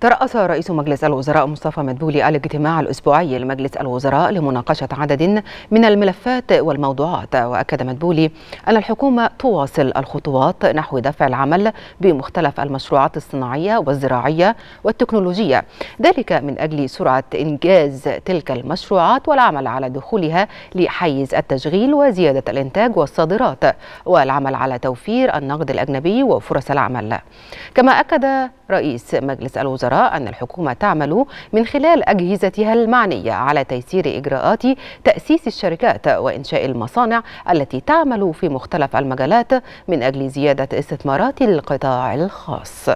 ترأس رئيس مجلس الوزراء مصطفى مدبولي الاجتماع الأسبوعي لمجلس الوزراء لمناقشة عدد من الملفات والموضوعات وأكد مدبولي أن الحكومة تواصل الخطوات نحو دفع العمل بمختلف المشروعات الصناعية والزراعية والتكنولوجية ذلك من أجل سرعة إنجاز تلك المشروعات والعمل على دخولها لحيز التشغيل وزيادة الإنتاج والصادرات والعمل على توفير النقد الأجنبي وفرص العمل كما أكد رئيس مجلس الوزراء أن الحكومة تعمل من خلال أجهزتها المعنية على تيسير إجراءات تأسيس الشركات وإنشاء المصانع التي تعمل في مختلف المجالات من أجل زيادة استثمارات القطاع الخاص